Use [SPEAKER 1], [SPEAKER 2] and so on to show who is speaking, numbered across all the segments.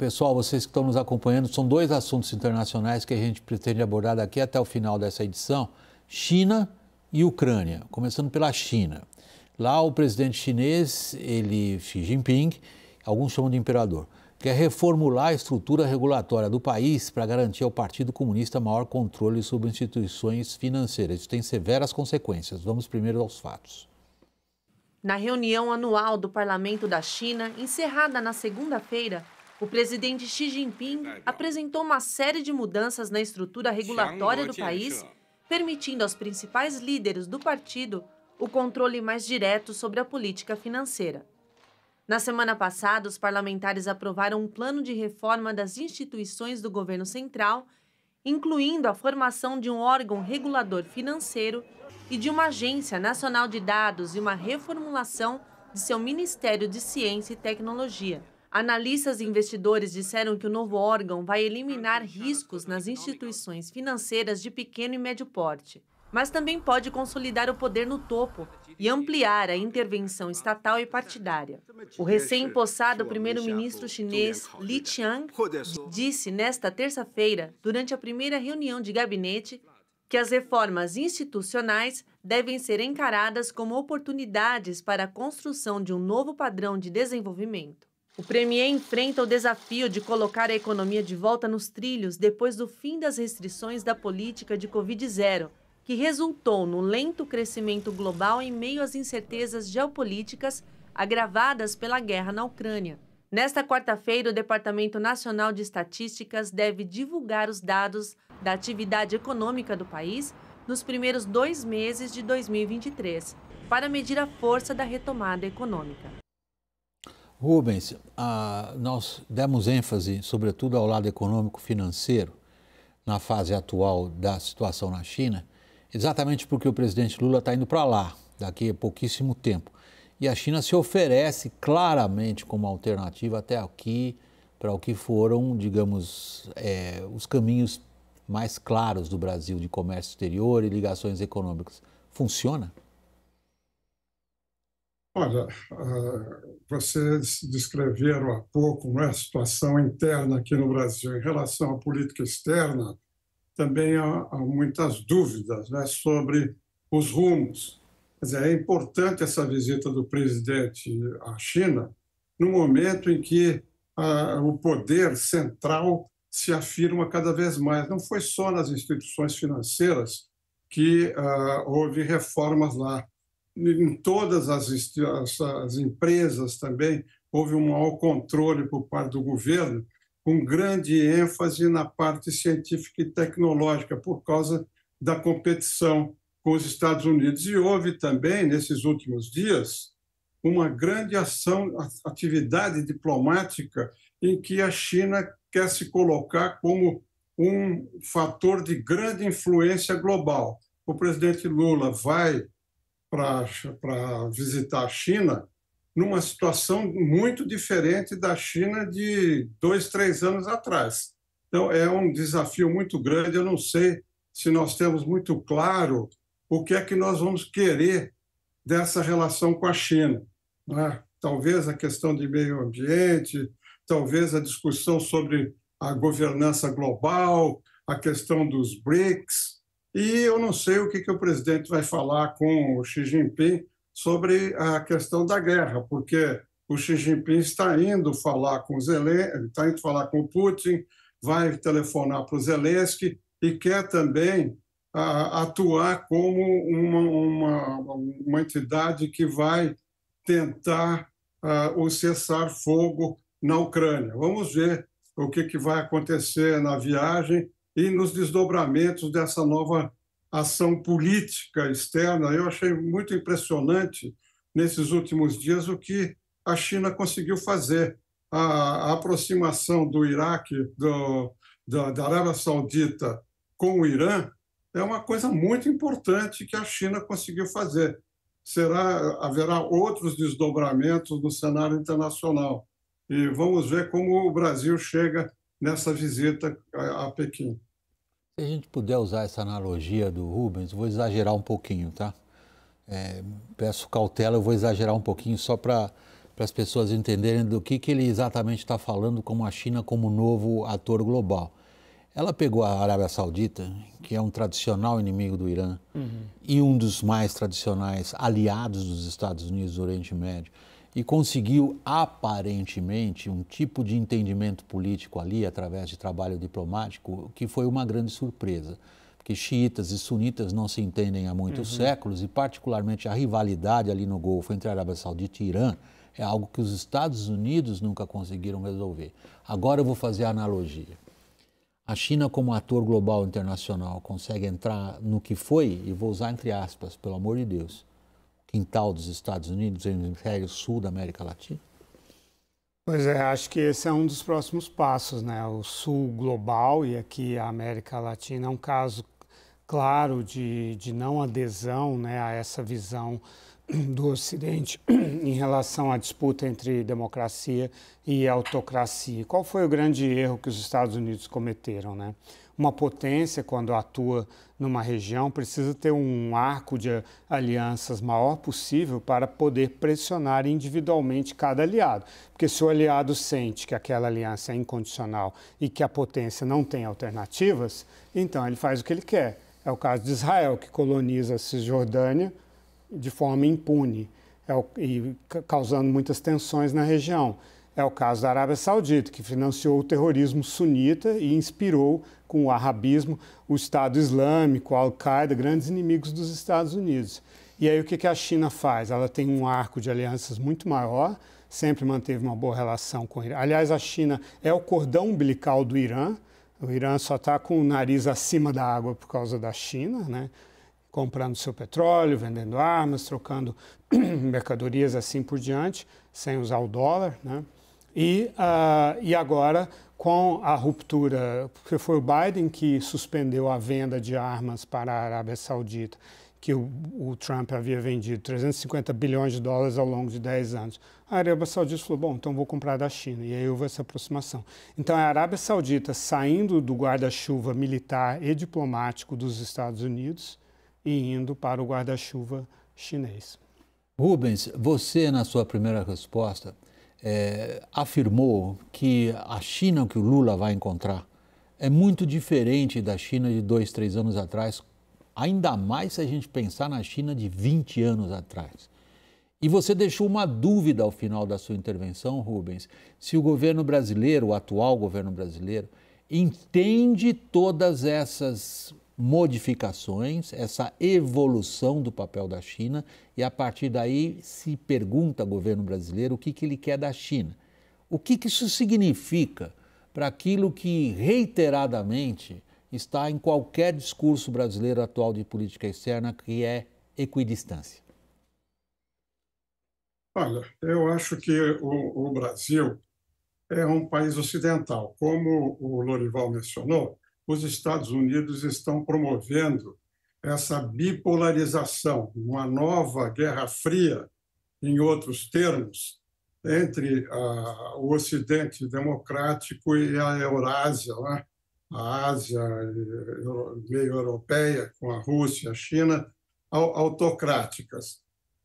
[SPEAKER 1] pessoal, vocês que estão nos acompanhando, são dois assuntos internacionais que a gente pretende abordar daqui até o final dessa edição: China e Ucrânia. Começando pela China. Lá o presidente chinês, ele Xi Jinping, alguns chamam de imperador, quer reformular a estrutura regulatória do país para garantir ao Partido Comunista maior controle sobre instituições financeiras. Isso tem severas consequências. Vamos primeiro aos fatos.
[SPEAKER 2] Na reunião anual do Parlamento da China, encerrada na segunda-feira, o presidente Xi Jinping é apresentou uma série de mudanças na estrutura regulatória do é país, permitindo aos principais líderes do partido o controle mais direto sobre a política financeira. Na semana passada, os parlamentares aprovaram um plano de reforma das instituições do governo central, incluindo a formação de um órgão regulador financeiro e de uma agência nacional de dados e uma reformulação de seu Ministério de Ciência e Tecnologia. Analistas e investidores disseram que o novo órgão vai eliminar riscos nas instituições financeiras de pequeno e médio porte, mas também pode consolidar o poder no topo e ampliar a intervenção estatal e partidária. O recém imposto primeiro-ministro chinês Li Qiang disse nesta terça-feira, durante a primeira reunião de gabinete, que as reformas institucionais devem ser encaradas como oportunidades para a construção de um novo padrão de desenvolvimento. O Premier enfrenta o desafio de colocar a economia de volta nos trilhos depois do fim das restrições da política de Covid-0, que resultou no lento crescimento global em meio às incertezas geopolíticas agravadas pela guerra na Ucrânia. Nesta quarta-feira, o Departamento Nacional de Estatísticas deve divulgar os dados da atividade econômica do país nos primeiros dois meses de 2023, para medir a força da retomada econômica.
[SPEAKER 1] Rubens, nós demos ênfase, sobretudo, ao lado econômico-financeiro, na fase atual da situação na China, exatamente porque o presidente Lula está indo para lá daqui a pouquíssimo tempo. E a China se oferece claramente como alternativa até aqui para o que foram, digamos, é, os caminhos mais claros do Brasil de comércio exterior e ligações econômicas. Funciona?
[SPEAKER 3] Olha, ah, vocês descreveram há pouco né, a situação interna aqui no Brasil. Em relação à política externa, também há, há muitas dúvidas né, sobre os rumos. Quer dizer, é importante essa visita do presidente à China no momento em que ah, o poder central se afirma cada vez mais. Não foi só nas instituições financeiras que ah, houve reformas lá em todas as, as, as empresas também houve um mau controle por parte do governo, com grande ênfase na parte científica e tecnológica, por causa da competição com os Estados Unidos. E houve também, nesses últimos dias, uma grande ação, atividade diplomática em que a China quer se colocar como um fator de grande influência global. O presidente Lula vai para visitar a China numa situação muito diferente da China de dois, três anos atrás. Então, é um desafio muito grande. Eu não sei se nós temos muito claro o que é que nós vamos querer dessa relação com a China. Né? Talvez a questão de meio ambiente, talvez a discussão sobre a governança global, a questão dos BRICS, e eu não sei o que, que o presidente vai falar com o Xi Jinping sobre a questão da guerra, porque o Xi Jinping está indo falar com Zelensky, está indo falar com Putin, vai telefonar para o Zelensky e quer também a, atuar como uma, uma, uma, entidade que vai tentar a, o cessar-fogo na Ucrânia. Vamos ver o que, que vai acontecer na viagem e nos desdobramentos dessa nova ação política externa. Eu achei muito impressionante nesses últimos dias o que a China conseguiu fazer. A, aproximação do Iraque, do, da, da Arábia Saudita com o Irã, é uma coisa muito importante que a China conseguiu fazer. Será haverá outros desdobramentos no cenário internacional e vamos ver como o Brasil chega nessa visita a, a Pequim.
[SPEAKER 1] Se a gente puder usar essa analogia do Rubens, vou exagerar um pouquinho, tá? É, peço cautela, eu vou exagerar um pouquinho só para as pessoas entenderem do que, que ele exatamente está falando como a China como novo ator global. Ela pegou a Arábia Saudita, que é um tradicional inimigo do Irã uhum. e um dos mais tradicionais aliados dos Estados Unidos do Oriente Médio e conseguiu aparentemente um tipo de entendimento político ali através de trabalho diplomático que foi uma grande surpresa, porque xiitas e sunitas não se entendem há muitos uhum. séculos e particularmente a rivalidade ali no Golfo entre a Arábia Saudita e Irã é algo que os Estados Unidos nunca conseguiram resolver. Agora eu vou fazer a analogia. A China, como ator global internacional, consegue entrar no que foi, e vou usar entre aspas, pelo amor de Deus, quintal dos Estados Unidos, do Império sul da América Latina?
[SPEAKER 4] Pois é, acho que esse é um dos próximos passos, né? O sul global e aqui a América Latina é um caso claro de, de não adesão né, a essa visão do Ocidente em relação à disputa entre democracia e autocracia. Qual foi o grande erro que os Estados Unidos cometeram? Né? Uma potência, quando atua numa região, precisa ter um arco de alianças maior possível para poder pressionar individualmente cada aliado. Porque se o aliado sente que aquela aliança é incondicional e que a potência não tem alternativas, então ele faz o que ele quer. É o caso de Israel, que coloniza a Cisjordânia de forma impune é o, e causando muitas tensões na região. É o caso da Arábia Saudita, que financiou o terrorismo sunita e inspirou, com o arabismo, o Estado Islâmico, a Al-Qaeda, grandes inimigos dos Estados Unidos. E aí o que a China faz? Ela tem um arco de alianças muito maior, sempre manteve uma boa relação com o Irã. Aliás, a China é o cordão umbilical do Irã. O Irã só está com o nariz acima da água por causa da China, né? comprando seu petróleo, vendendo armas, trocando mercadorias assim por diante, sem usar o dólar. Né? E, uh, e agora, com a ruptura, porque foi o Biden que suspendeu a venda de armas para a Arábia Saudita, que o, o Trump havia vendido 350 bilhões de dólares ao longo de 10 anos. A Arábia Saudita falou: bom, então vou comprar da China. E aí houve essa aproximação. Então a Arábia Saudita saindo do guarda-chuva militar e diplomático dos Estados Unidos e indo para o guarda-chuva chinês.
[SPEAKER 1] Rubens, você, na sua primeira resposta, é, afirmou que a China que o Lula vai encontrar é muito diferente da China de dois, três anos atrás, ainda mais se a gente pensar na China de 20 anos atrás. E você deixou uma dúvida ao final da sua intervenção, Rubens, se o governo brasileiro, o atual governo brasileiro, entende todas essas modificações, essa evolução do papel da China e a partir daí se pergunta ao governo brasileiro o que, que ele quer da China. O que, que isso significa para aquilo que reiteradamente está em qualquer discurso brasileiro atual de política externa, que é equidistância?
[SPEAKER 3] Olha, eu acho que o, o Brasil é um país ocidental. Como o Lorival mencionou, os Estados Unidos estão promovendo essa bipolarização, uma nova Guerra Fria, em outros termos, entre a, ah, o Ocidente democrático e a Eurásia, né? a Ásia eh, meio europeia, com a Rússia, a China, autocráticas.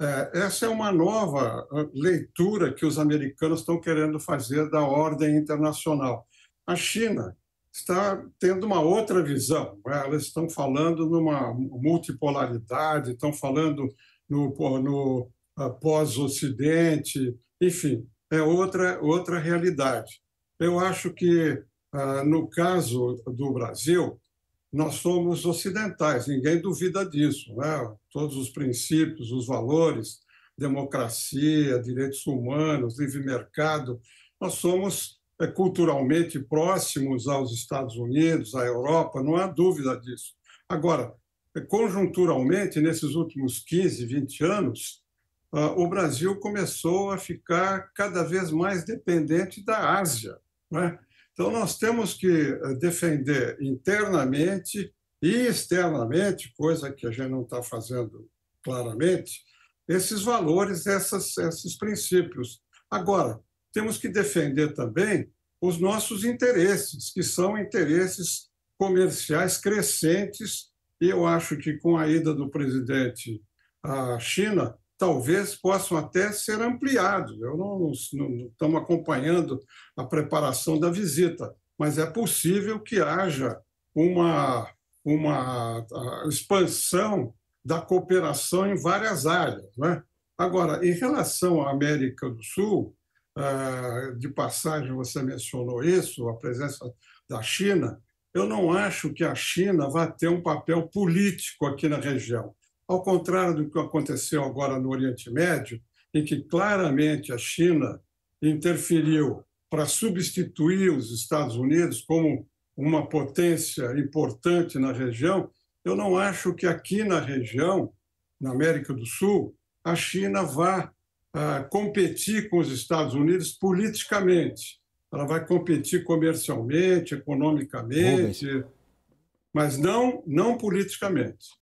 [SPEAKER 3] É, essa é uma nova ah, leitura que os americanos estão querendo fazer da ordem internacional. A China está tendo uma outra visão. Né? Elas estão falando numa multipolaridade, estão falando no, no ah, pós-Ocidente, enfim, é outra, outra realidade. Eu acho que, ah, no caso do Brasil, nós somos ocidentais, ninguém duvida disso. Né? Todos os princípios, os valores, democracia, direitos humanos, livre mercado, nós somos é, culturalmente próximos aos Estados Unidos, à Europa, não há dúvida disso. Agora, é, conjunturalmente, nesses últimos 15, 20 anos, ah, o Brasil começou a ficar cada vez mais dependente da Ásia. Né? Então, nós temos que eh, defender internamente e externamente, coisa que a gente não está fazendo claramente, esses valores, essas, esses princípios. Agora, temos que defender também os nossos interesses, que são interesses comerciais crescentes, e eu acho que com a ida do presidente à China, talvez possam até ser ampliados. Eu não, não, não estamos acompanhando a preparação da visita, mas é possível que haja uma, uma expansão da cooperação em várias áreas. Né? Agora, em relação à América do Sul, ah, de passagem, você mencionou isso, a presença da China. Eu não acho que a China vá ter um papel político aqui na região. Ao contrário do que aconteceu agora no Oriente Médio, em que claramente a China interferiu para substituir os Estados Unidos como uma potência importante na região, eu não acho que aqui na região, na América do Sul, a China vá uh, competir com os Estados Unidos politicamente. Ela vai competir comercialmente, economicamente, Rubens. mas não, não politicamente.